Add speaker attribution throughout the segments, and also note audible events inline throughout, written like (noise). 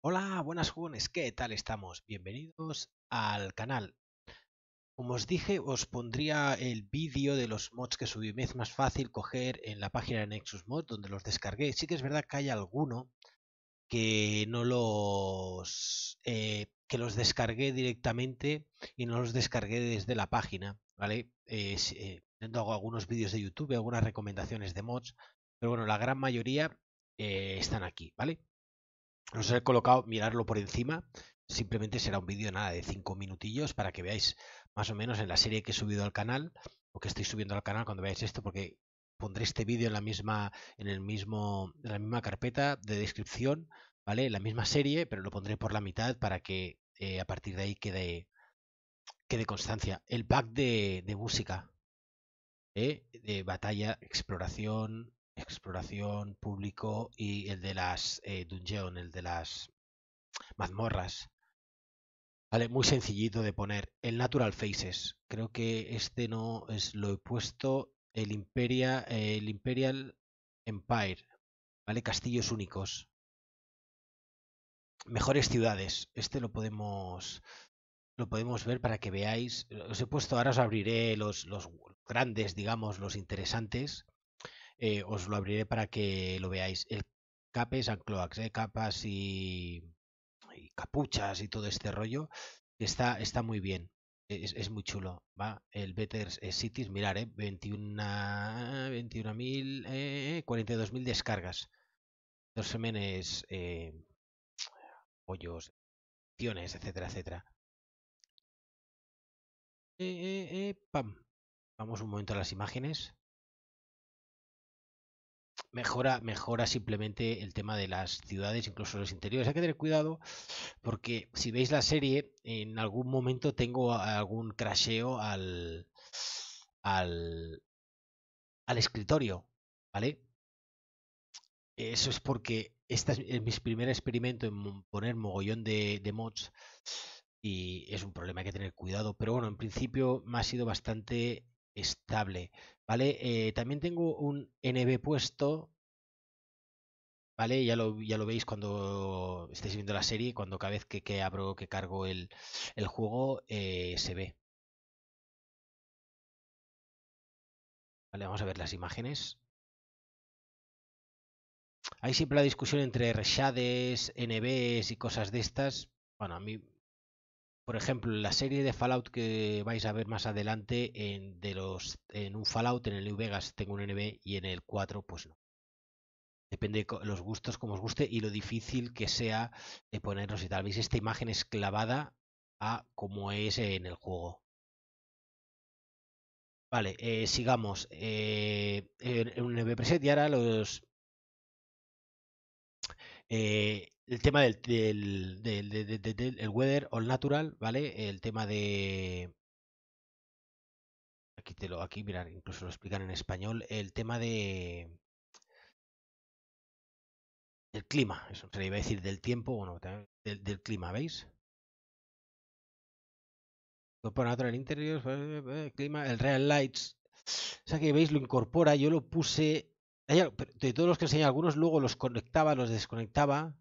Speaker 1: Hola, buenas jugones, ¿qué tal estamos? Bienvenidos al canal. Como os dije, os pondría el vídeo de los mods que subí. Me es más fácil coger en la página de Nexus Mod, donde los descargué. Sí que es verdad que hay alguno que no los... Eh, que los descargué directamente y no los descargué desde la página, ¿vale? Eh, hago algunos vídeos de YouTube, algunas recomendaciones de mods, pero bueno, la gran mayoría eh, están aquí, ¿vale? os he colocado mirarlo por encima. Simplemente será un vídeo nada de 5 minutillos para que veáis más o menos en la serie que he subido al canal o que estoy subiendo al canal cuando veáis esto porque pondré este vídeo en la misma en el mismo en la misma carpeta de descripción, ¿vale? La misma serie, pero lo pondré por la mitad para que eh, a partir de ahí quede quede constancia. El pack de, de música ¿eh? de batalla, exploración, exploración público y el de las eh, dungeon, el de las mazmorras. Vale, muy sencillito de poner. El Natural Faces. Creo que este no es lo he puesto. El, Imperia, el Imperial Empire. ¿Vale? Castillos únicos. Mejores ciudades. Este lo podemos lo podemos ver para que veáis. Os he puesto, ahora os abriré los, los grandes, digamos, los interesantes. Eh, os lo abriré para que lo veáis. El capes Cloaks eh, capas y, capuchas y todo este rollo. Está, está muy bien. Es, muy chulo, va. El Better Cities, mirar, eh, 21.000, 42.000 eh, descargas. Dos semenes,
Speaker 2: Pollos acciones, etcétera, etcétera. Vamos un momento a las imágenes mejora, mejora simplemente el tema de las
Speaker 1: ciudades, incluso los interiores. Hay que tener cuidado porque si veis la serie, en algún momento tengo algún crasheo al, al, escritorio, ¿vale? Eso es porque este es mi primer experimento en poner mogollón de, de mods y es un problema, hay que tener cuidado. Pero bueno, en principio me ha sido bastante estable, ¿vale? Eh, también tengo un NB puesto, ¿vale? Ya lo, ya lo veis cuando estéis viendo la serie, cuando cada vez que, que abro, que cargo el, el juego,
Speaker 2: eh, se ve. Vale, vamos a ver las imágenes. Hay siempre la discusión entre
Speaker 1: reshades, NBs y cosas de estas. Bueno, a mí por ejemplo, la serie de Fallout que vais a ver más adelante, en, un Fallout, en el New Vegas tengo un NB y en el 4 pues no. Depende de los gustos, como os guste y lo difícil que sea de eh, ponernos. y tal. Veis, esta imagen es clavada a como es
Speaker 2: en el juego. Vale, eh, sigamos. Eh, un NB preset y ahora los
Speaker 1: el tema del, del, del, del el weather all natural, ¿vale? El tema
Speaker 2: de... Aquí te lo, aquí, mirar, incluso lo explican en español. El tema de... el clima, eso se iba a decir del tiempo, bueno, del, del clima, ¿veis?
Speaker 1: lo en el interior, clima, el real lights. O sea que veis, lo incorpora,
Speaker 2: yo lo puse de todos los que enseñé, algunos luego los conectaba, los desconectaba.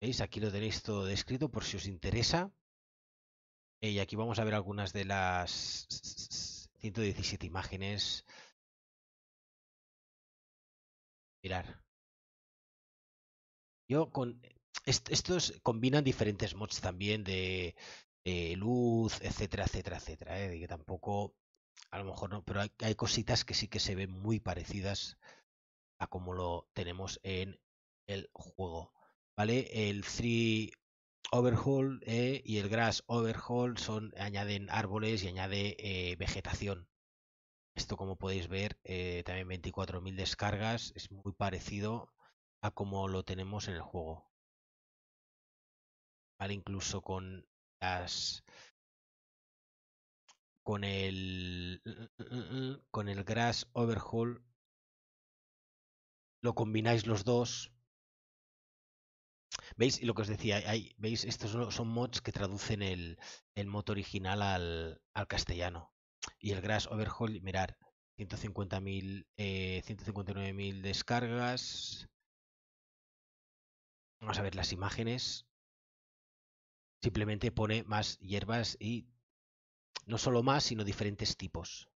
Speaker 2: ¿Veis? Aquí lo tenéis todo descrito por si os interesa. Eh, y aquí vamos a ver algunas de las 117 imágenes. Mirar. Yo con estos combinan diferentes mods también de, luz,
Speaker 1: etcétera, etcétera, etcétera. ¿eh? que tampoco, a lo mejor no, pero hay, hay, cositas que sí que se ven muy parecidas a como lo tenemos en el juego. ¿vale? El Three Overhaul eh, y el Grass Overhaul son, añaden árboles y añade eh, vegetación. Esto, como podéis ver, eh, también 24.000 descargas, es muy parecido a como lo tenemos en el
Speaker 2: juego. ¿Vale? Incluso con las con el con el grass overhaul lo combináis los dos
Speaker 1: ¿Veis lo que os decía? ¿Veis? Estos son mods que traducen el, el mod original al, al, castellano. Y el Grass Overhaul, mirar, 159.000 eh, descargas.
Speaker 2: Vamos a ver las imágenes. Simplemente pone más hierbas y no solo más, sino diferentes tipos.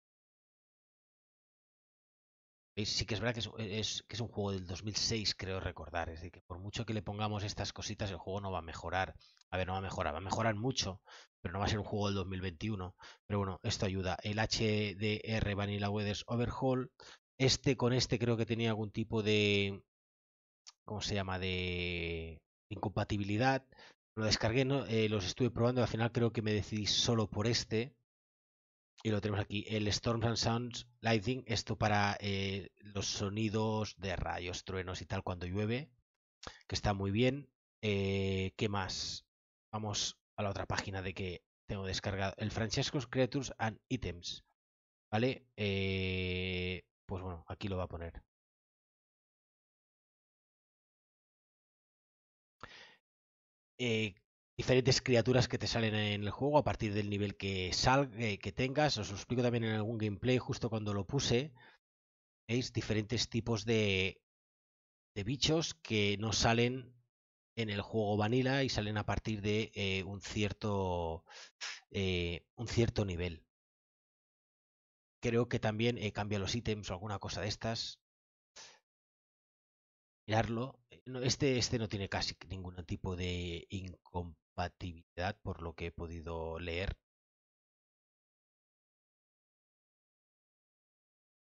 Speaker 1: Sí que es verdad que es, que es, un juego del 2006, creo recordar. Es decir, que por mucho que le pongamos estas cositas, el juego no va a mejorar. A ver, no va a mejorar. Va a mejorar mucho, pero no va a ser un juego del 2021. Pero bueno, esto ayuda. El HDR Vanilla Weathers Overhaul. Este con este creo que tenía algún tipo de... ¿Cómo se llama? De incompatibilidad. Lo descargué, ¿no? Eh, los estuve probando. Al final creo que me decidí solo por este y lo tenemos aquí, el Storms and Sounds Lighting, esto para eh, los sonidos de rayos, truenos y tal cuando llueve, que está muy bien. Eh, ¿Qué más? Vamos a la otra página de que tengo
Speaker 2: descargado, el Francesco's Creatures and Items, ¿vale? Eh, pues bueno, aquí lo va a poner. Eh, diferentes criaturas que te salen en el juego a partir
Speaker 1: del nivel que, sal, eh, que tengas. Os lo explico también en algún gameplay justo cuando lo puse. Veis diferentes tipos de, de bichos que no salen en el juego vanilla y salen a partir de eh, un, cierto, eh, un cierto nivel. Creo que también cambia los ítems o alguna cosa de estas. Mirarlo. Este, este no
Speaker 2: tiene casi ningún tipo de actividad por lo que he podido leer.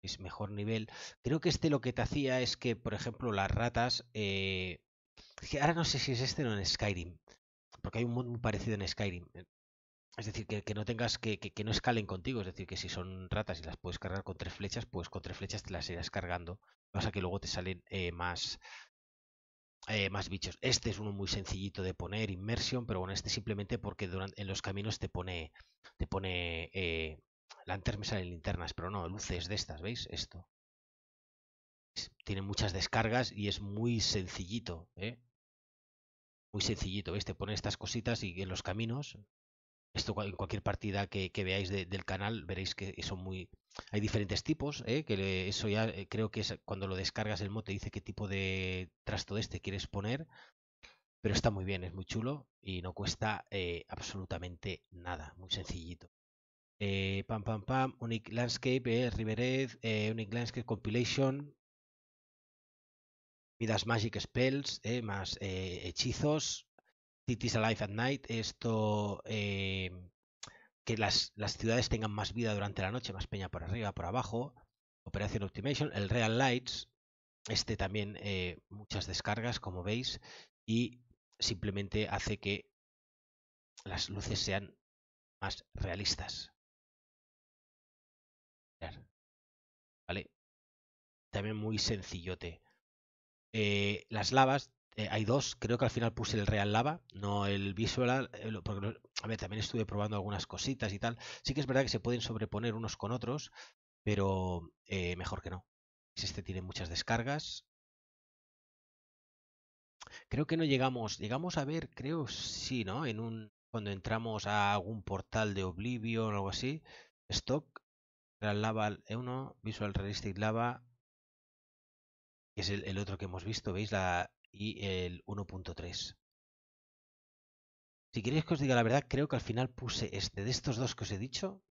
Speaker 2: Es mejor nivel. Creo que este lo que te hacía es que, por ejemplo, las ratas. Eh,
Speaker 1: ahora no sé si es este o en Skyrim. Porque hay un mundo muy parecido en Skyrim. Eh. Es decir, que, no tengas que, que, no escalen contigo. Es decir, que si son ratas y las puedes cargar con tres flechas, pues con tres flechas te las irás cargando. Pasa que luego te salen eh, más, eh, más bichos. Este es uno muy sencillito de poner, inmersión, pero bueno, este simplemente porque durante, en los caminos te pone, te pone eh, lanternas, me salen linternas, pero no, luces de estas, ¿veis? Esto. Tiene muchas descargas y es muy sencillito, ¿eh? Muy sencillito, ¿veis? Te pone estas cositas y en los caminos esto en cualquier partida que, veáis del canal veréis que son muy... Hay diferentes tipos, ¿eh? que eso ya eh, creo que es cuando lo descargas el mod te dice qué tipo de trasto de este quieres poner, pero está muy bien, es muy chulo y no cuesta eh, absolutamente nada, muy sencillito. pam pam pam, Unique Landscape, Rivered, Unique Landscape Compilation, Midas Magic Spells, más hechizos, Cities Alive at Night, esto eh, que las, ciudades tengan más vida durante la noche, más peña por arriba, por abajo, Operación Optimation, el Real Lights, este también eh, muchas descargas, como veis,
Speaker 2: y simplemente hace que las luces sean más realistas. ¿Vale? También muy sencillote. Eh, las lavas eh, hay dos,
Speaker 1: creo que al final puse el Real Lava, no el Visual, eh, porque a ver, también estuve probando algunas cositas y tal. Sí que es verdad que se pueden sobreponer unos con otros, pero eh, mejor que no. Este tiene muchas descargas. Creo que no llegamos, llegamos a ver, creo sí, ¿no? En un cuando entramos a algún portal de Oblivion o algo así, stock Real Lava 1, Visual Realistic Lava, es el, el otro que hemos visto, ¿veis? La, y el 1.3. Si queréis que os diga la verdad, creo que al final puse este de estos dos que os he dicho,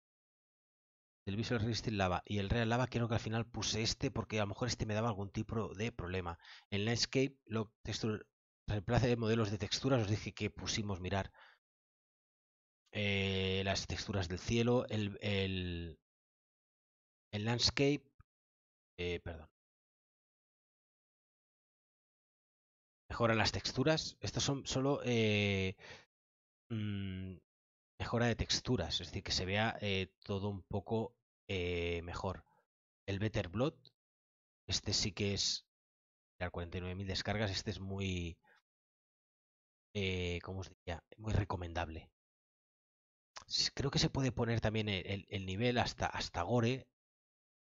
Speaker 1: el Visual Realisting Lava y el Real Lava, creo que al final puse este porque a lo mejor este me daba algún tipo de problema. En Landscape, lo texture, de modelos de texturas, os dije que pusimos mirar eh, las
Speaker 2: texturas del cielo, el, el, Landscape, eh, perdón, Mejora las texturas. Estas son solo eh, mm, mejora de texturas,
Speaker 1: es decir, que se vea eh, todo un poco eh, mejor. El Better Blood,
Speaker 2: este sí que es... 49.000 descargas, este es muy... Eh, ¿Cómo os diría? Muy recomendable.
Speaker 1: Creo que se puede poner también el, nivel hasta, hasta gore,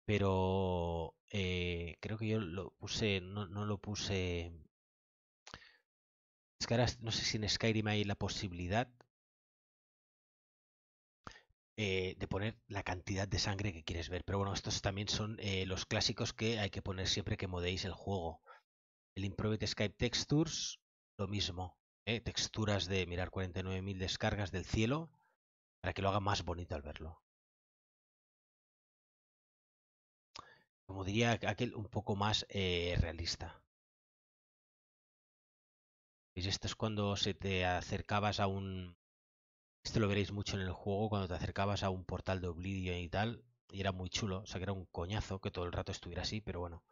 Speaker 1: pero creo que yo lo puse, no, no lo puse no sé si en Skyrim hay la posibilidad eh, de poner la cantidad de sangre que quieres ver. Pero bueno, estos también son eh, los clásicos que hay que poner siempre que modéis el juego. El Improved Skype Textures,
Speaker 2: lo mismo. ¿eh? texturas de mirar 49.000 descargas del cielo para que lo haga más bonito al verlo. Como diría aquel un poco más realista.
Speaker 1: ¿Veis? Esto es cuando se te acercabas a un... Esto lo veréis mucho en el juego, cuando te acercabas a un portal de Oblivion y tal. Y era muy chulo, o sea que era un coñazo que todo el rato
Speaker 2: estuviera así, pero bueno.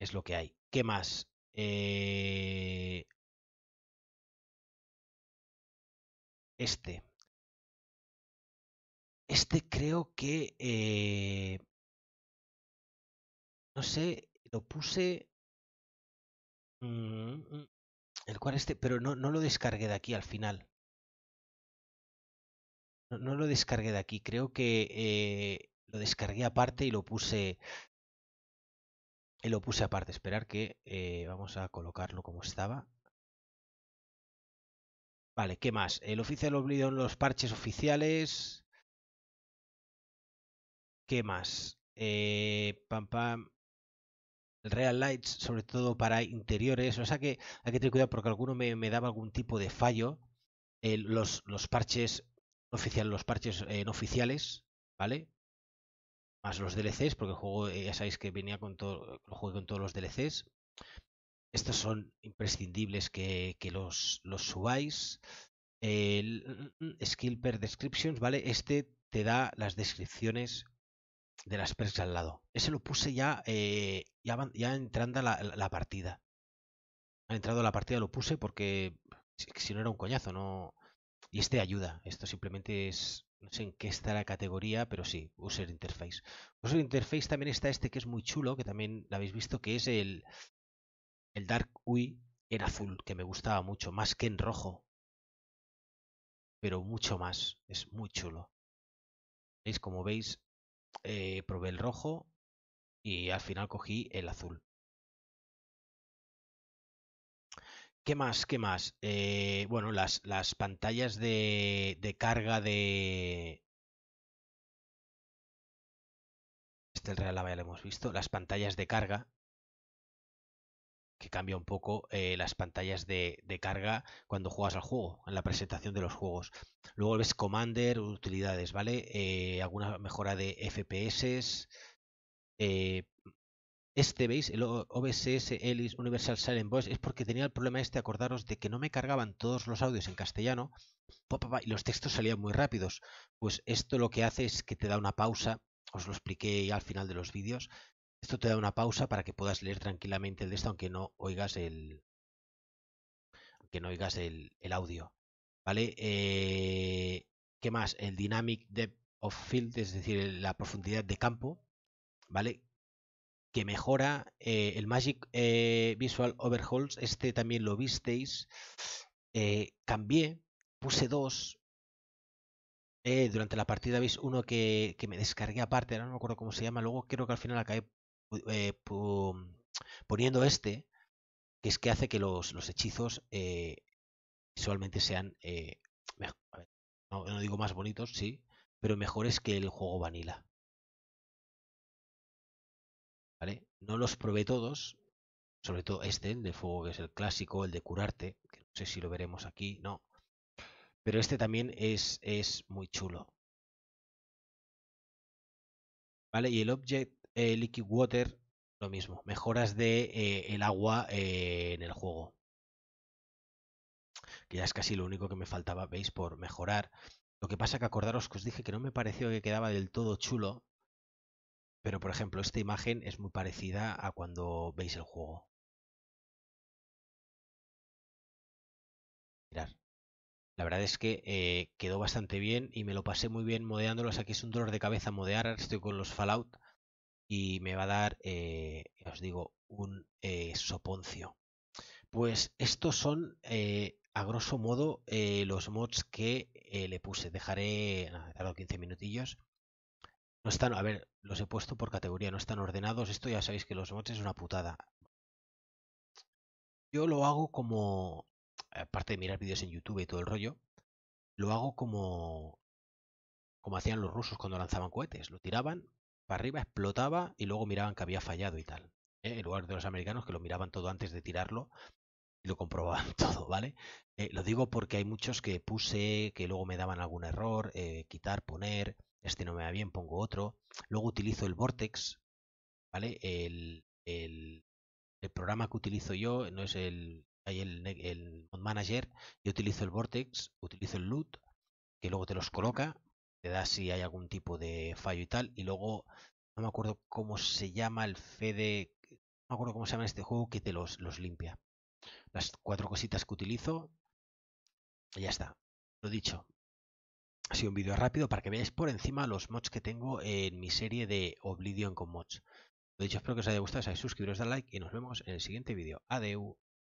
Speaker 2: Es lo que hay. ¿Qué más? Eh... Este. Este creo que... Eh, no sé, lo puse... Mm, mm, el cual este, pero no, no lo descargué de aquí al final.
Speaker 1: No, lo descargué de aquí. Creo que eh, lo descargué aparte y lo puse. Y lo puse aparte. Esperar que eh, vamos a colocarlo como estaba.
Speaker 2: Vale, ¿qué más? El oficial olvidó en los parches oficiales. ¿Qué más? Eh,
Speaker 1: pam pam. Real Lights, sobre todo para interiores. O sea que hay que tener cuidado porque alguno me, me daba algún tipo de fallo. los, los, parches oficiales, los parches eh, no oficiales, ¿vale? Más los DLCs, porque el juego, eh, ya sabéis que venía con todo, el juego con todos los DLCs. Estos son imprescindibles que, que los, los subáis. El mm, mm, mm, Skill per Descriptions, ¿vale? Este te da las descripciones de las perks al lado. Ese lo puse ya, eh, ya, entrando la, la, partida. Ha entrado la partida, lo puse porque si, no era un coñazo, no. Y este ayuda. Esto simplemente es. No sé en qué está la categoría, pero sí, User Interface. User Interface también está este que es muy chulo, que también lo habéis visto, que es el, el Dark UI en azul, que me gustaba mucho, más que en rojo. Pero mucho más. Es
Speaker 2: muy chulo. ¿Veis? Como veis, eh, probé el rojo y al final cogí el azul.
Speaker 1: ¿Qué más? ¿Qué más? Eh, bueno, las, las pantallas de, de, carga
Speaker 2: de... Este el Real ya lo hemos visto. Las pantallas de carga que cambia un poco eh, las pantallas
Speaker 1: de, carga cuando juegas al juego, en la presentación de los juegos. Luego ves Commander, utilidades, ¿vale? Eh, alguna mejora de FPS. Eh, este, ¿veis? El OBSS, ELIS, Universal Silent Voice, es porque tenía el problema este, acordaros, de que no me cargaban todos los audios en castellano y los textos salían muy rápidos. Pues esto lo que hace es que te da una pausa, os lo expliqué al final de los vídeos, esto te da una pausa para que puedas leer tranquilamente el de esto, aunque no oigas el, aunque no oigas el, el audio. ¿Vale? Eh, ¿Qué más? El Dynamic Depth of Field, es decir, la profundidad de campo, ¿vale? Que mejora eh, el Magic eh, Visual Overhauls. Este también lo visteis. cambié, puse dos, durante la partida veis uno que, que, me descargué aparte, ahora no me acuerdo cómo se llama, luego creo que al final acabé eh, poniendo este, que es que hace que los, hechizos
Speaker 2: eh, visualmente sean, eh, no, digo más bonitos, sí, pero mejores que el juego vanilla.
Speaker 1: ¿Vale? No los probé todos, sobre todo este, el de fuego, que es el clásico, el de curarte, que no sé si lo veremos aquí, no. Pero este también es, es muy
Speaker 2: chulo. ¿Vale? Y el Object eh, liquid Water, lo mismo. Mejoras de eh, el agua eh, en el juego.
Speaker 1: Que ya es casi lo único que me faltaba, ¿veis? Por mejorar. Lo que pasa que acordaros que os dije que no me pareció que quedaba del todo chulo. Pero, por ejemplo, esta imagen
Speaker 2: es muy parecida a cuando veis el juego. Mirad. La verdad es que quedó bastante bien y me
Speaker 1: lo pasé muy bien modeándolos. Aquí es un dolor de cabeza modear. estoy con los Fallout y me va a dar, eh, os digo, un eh, soponcio. Pues estos son, eh, a grosso modo, los mods que le puse. Dejaré, nada, tardo 15 minutillos. No están, a ver, los he puesto por categoría, no están ordenados. Esto ya sabéis que los mods es una putada. Yo lo hago como, aparte de mirar vídeos en YouTube y todo el rollo, lo hago como, como hacían los rusos cuando lanzaban cohetes. Lo tiraban, para arriba, explotaba y luego miraban que había fallado y tal. ¿eh? En lugar de los americanos que lo miraban todo antes de tirarlo y lo comprobaban (laughs) todo, ¿vale? Eh, lo digo porque hay muchos que puse, que luego me daban algún error, eh, quitar, poner, este no me va bien, pongo otro. Luego utilizo el Vortex, ¿vale? El, programa que utilizo yo, no es el, hay el, el Manager, yo utilizo el Vortex, utilizo el Loot, que luego te los coloca te da si hay algún tipo de fallo y tal. Y luego, no me acuerdo cómo se llama el Fede, no me acuerdo cómo se llama este juego que te los, los limpia. Las cuatro cositas que utilizo, y ya está. Lo dicho, ha sido un vídeo rápido para que veáis por encima los mods que tengo en mi serie de Oblivion con mods. Lo dicho, espero que os haya gustado, si suscribiros, dar like y nos vemos en el siguiente vídeo. Adeu.